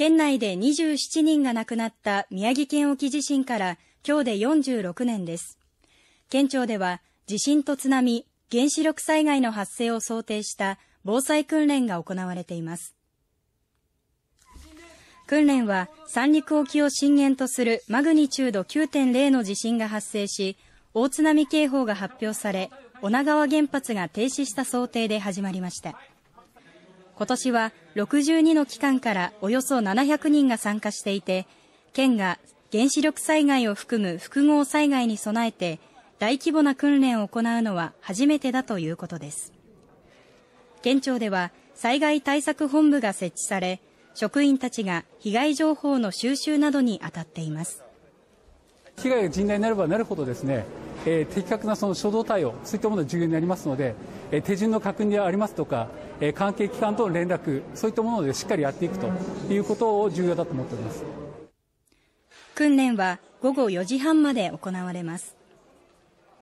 県内で27人が亡くなった宮城県沖地震から今日で46年です。県庁では地震と津波、原子力災害の発生を想定した防災訓練が行われています。訓練は三陸沖を震源とするマグニチュード9.0の地震が発生し、大津波警報が発表され、女川原発が停止した想定で始まりました。今年は62の機関からおよそ700人が参加していて、県が原子力災害を含む複合災害に備えて大規模な訓練を行うのは初めてだということです。県庁では災害対策本部が設置され、職員たちが被害情報の収集などに当たっています。被害が甚大になればなるほどですね、えー、的確なその初動対応、そういったものが重要になりますので、えー、手順の確認でありますとか、えー、関係機関との連絡、そういったものでしっかりやっていくということを重要だと思っております訓練は午後4時半まで行われます。